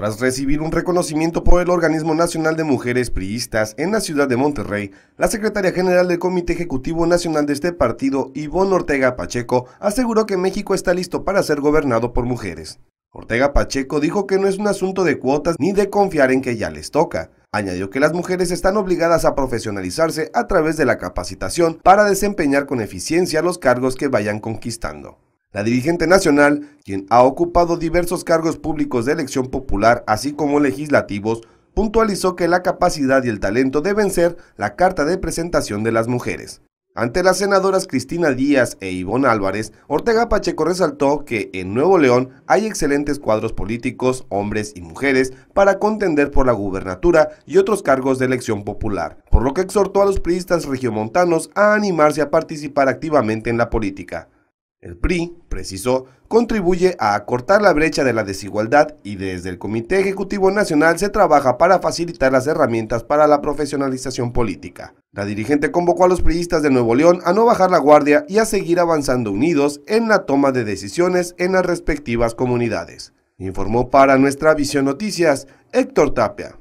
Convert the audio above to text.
Tras recibir un reconocimiento por el Organismo Nacional de Mujeres Priistas en la ciudad de Monterrey, la secretaria general del Comité Ejecutivo Nacional de este partido, Ivonne Ortega Pacheco, aseguró que México está listo para ser gobernado por mujeres. Ortega Pacheco dijo que no es un asunto de cuotas ni de confiar en que ya les toca. Añadió que las mujeres están obligadas a profesionalizarse a través de la capacitación para desempeñar con eficiencia los cargos que vayan conquistando. La dirigente nacional, quien ha ocupado diversos cargos públicos de elección popular, así como legislativos, puntualizó que la capacidad y el talento deben ser la carta de presentación de las mujeres. Ante las senadoras Cristina Díaz e Ivonne Álvarez, Ortega Pacheco resaltó que en Nuevo León hay excelentes cuadros políticos, hombres y mujeres, para contender por la gubernatura y otros cargos de elección popular, por lo que exhortó a los priistas regiomontanos a animarse a participar activamente en la política. El PRI, precisó, contribuye a acortar la brecha de la desigualdad y desde el Comité Ejecutivo Nacional se trabaja para facilitar las herramientas para la profesionalización política. La dirigente convocó a los priistas de Nuevo León a no bajar la guardia y a seguir avanzando unidos en la toma de decisiones en las respectivas comunidades. Informó para nuestra Visión Noticias Héctor Tapia.